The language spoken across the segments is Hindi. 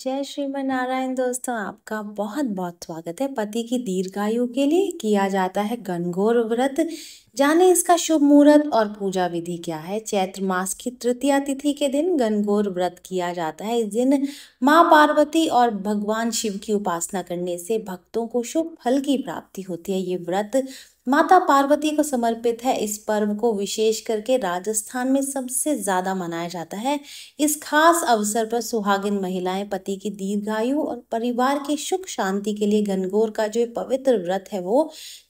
जय श्रीमनारायण दोस्तों आपका बहुत बहुत स्वागत है पति की दीर्घायु के लिए किया जाता है गणगौर व्रत जाने इसका शुभ मुहूर्त और पूजा विधि क्या है चैत्र मास की तृतीय तिथि के दिन गणगौर व्रत किया जाता है इस दिन माँ पार्वती और भगवान शिव की उपासना करने से भक्तों को शुभ फल की प्राप्ति होती है ये व्रत माता पार्वती को समर्पित है इस पर्व को विशेष करके राजस्थान में सबसे ज़्यादा मनाया जाता है इस खास अवसर पर सुहागिन महिलाएं पति की दीर्घायु और परिवार की सुख शांति के लिए घनघोर का जो पवित्र व्रत है वो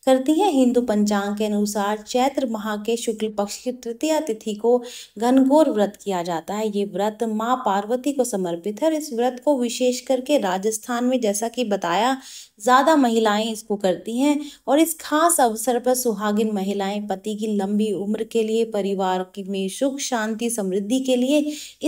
करती है हिंदू पंचांग के अनुसार चैत्र माह के शुक्ल पक्ष की तृतीय तिथि को घनघोर व्रत किया जाता है ये व्रत माँ पार्वती को समर्पित है और इस व्रत को विशेष करके राजस्थान में जैसा कि बताया ज़्यादा महिलाएं इसको करती हैं और इस खास अवसर अवसर पर सुहागिन महिलाएं पति की लंबी उम्र के लिए परिवार में सुख शांति समृद्धि के लिए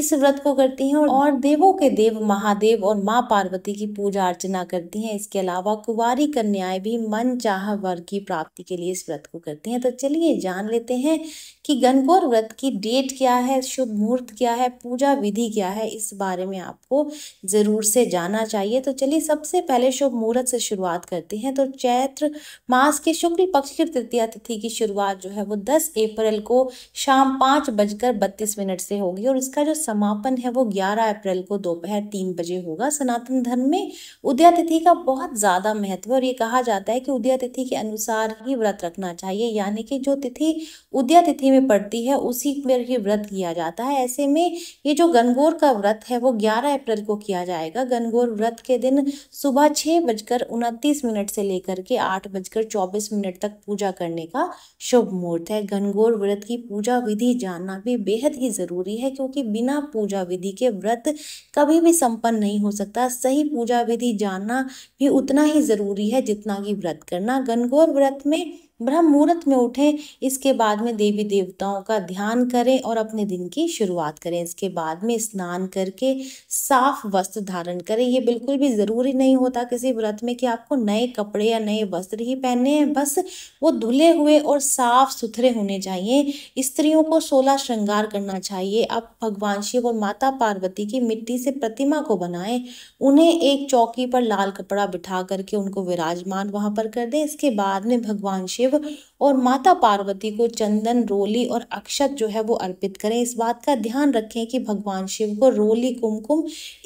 इस व्रत को करती हैं और देवों के देव महादेव और माँ पार्वती की पूजा अर्चना करती हैं इसके अलावा कुवारी कन्याएं भी मन चाह वर की प्राप्ति के लिए इस व्रत को करती हैं तो चलिए जान लेते हैं कि गणगौर व्रत की डेट क्या है शुभ मुहूर्त क्या है पूजा विधि क्या है इस बारे में आपको ज़रूर से जाना चाहिए तो चलिए सबसे पहले शुभ मुहूर्त से शुरुआत करते हैं तो चैत्र मास के शुक्ल पक्ष अक्षय तृतीया तिथि की शुरुआत जो है वो दस अप्रैल को शाम पाँच बजकर बत्तीस मिनट से होगी और इसका जो समापन है वो ग्यारह अप्रैल को दोपहर तीन बजे होगा सनातन धर्म में उदया तिथि का बहुत ज़्यादा महत्व और ये कहा जाता है कि उदया तिथि के अनुसार ही व्रत रखना चाहिए यानी कि जो तिथि उदया तिथि में पड़ती है उसी पर ही व्रत किया जाता है ऐसे में ये जो गनगौर का व्रत है वो ग्यारह अप्रैल को किया जाएगा गनगौर व्रत के दिन सुबह छः बजकर उनतीस मिनट से लेकर के आठ बजकर चौबीस मिनट तक पूजा करने का शुभ मुहूर्त है घनघोर व्रत की पूजा विधि जानना भी बेहद ही ज़रूरी है क्योंकि बिना पूजा विधि के व्रत कभी भी संपन्न नहीं हो सकता सही पूजा विधि जानना भी उतना ही ज़रूरी है जितना कि व्रत करना घनघोर व्रत में ब्रह्म मुहूर्त में उठें इसके बाद में देवी देवताओं का ध्यान करें और अपने दिन की शुरुआत करें इसके बाद में स्नान करके साफ वस्त्र धारण करें ये बिल्कुल भी ज़रूरी नहीं होता किसी व्रत में कि आपको नए कपड़े या नए वस्त्र ही पहनने हैं बस वो धुले हुए और साफ सुथरे होने चाहिए स्त्रियों को सोलह श्रृंगार करना चाहिए आप भगवान शिव और माता पार्वती की मिट्टी से प्रतिमा को बनाएं उन्हें एक चौकी पर लाल कपड़ा बिठा करके उनको विराजमान वहाँ पर कर दें इसके बाद में भगवान शिव शिव और माता पार्वती को चंदन रोली और अक्षत जो है वो अर्पित करें इस बात का ध्यान रखें कि भगवान शिव को रोली कुमकुम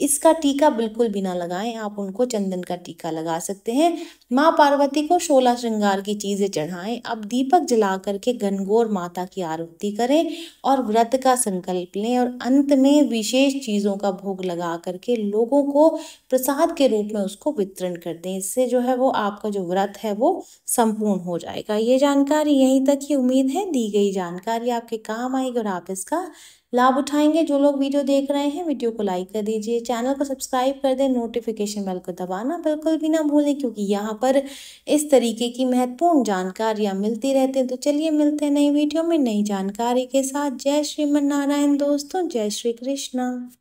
इसका टीका बिल्कुल भी ना लगाएं आप उनको चंदन का टीका लगा सकते हैं माँ पार्वती को शोला श्रृंगार की चीज़ें चढ़ाएं अब दीपक जला करके घनघोर माता की आरती करें और व्रत का संकल्प लें और अंत में विशेष चीज़ों का भोग लगा करके लोगों को प्रसाद के रूप में उसको वितरण कर दें इससे जो है वो आपका जो व्रत है वो संपूर्ण हो जाएगा का ये जानकारी यहीं तक ही उम्मीद है दी गई जानकारी आपके काम आएगी और आप इसका लाभ उठाएंगे जो लोग वीडियो देख रहे हैं वीडियो को लाइक कर दीजिए चैनल को सब्सक्राइब कर दें नोटिफिकेशन बेल को दबाना बिल्कुल भी ना भूलें क्योंकि यहाँ पर इस तरीके की महत्वपूर्ण जानकारियाँ मिलती रहती हैं तो चलिए मिलते हैं नई वीडियो में नई जानकारी के साथ जय श्रीमन नारायण दोस्तों जय श्री कृष्णा